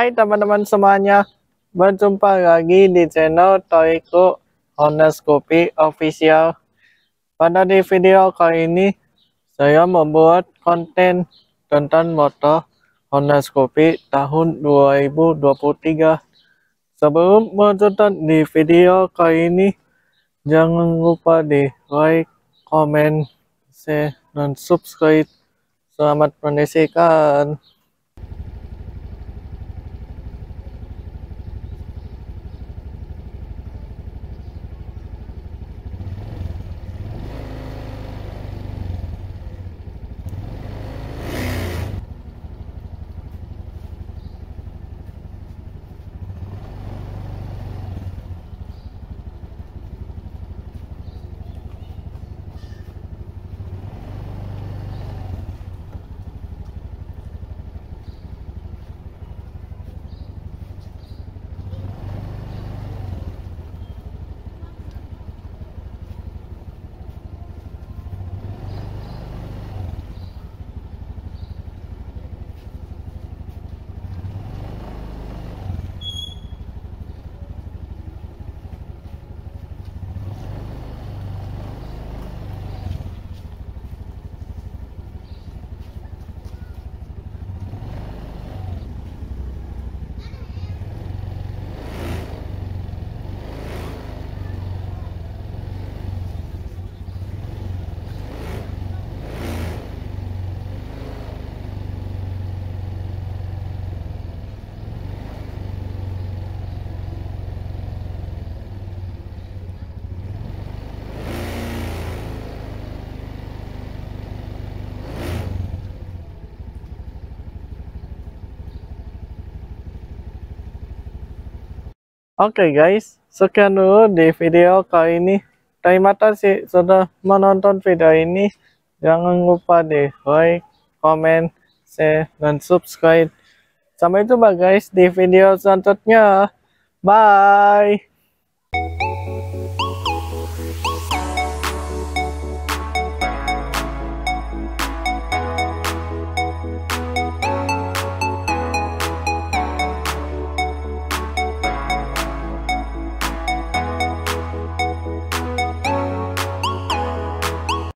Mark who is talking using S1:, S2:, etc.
S1: Hai teman-teman semuanya, berjumpa lagi di channel Toyko Honest Kopi Official. Pada di video kali ini, saya membuat konten tentang motor Honest Kopi tahun 2023. Sebelum melanjutkan di video kali ini, jangan lupa di like, comment, share, dan subscribe. Selamat menyaksikan. Oke okay guys, sekian dulu di video kali ini. Terima kasih sudah menonton video ini. Jangan lupa di like, comment, share, dan subscribe. Sampai jumpa guys di video selanjutnya. Bye!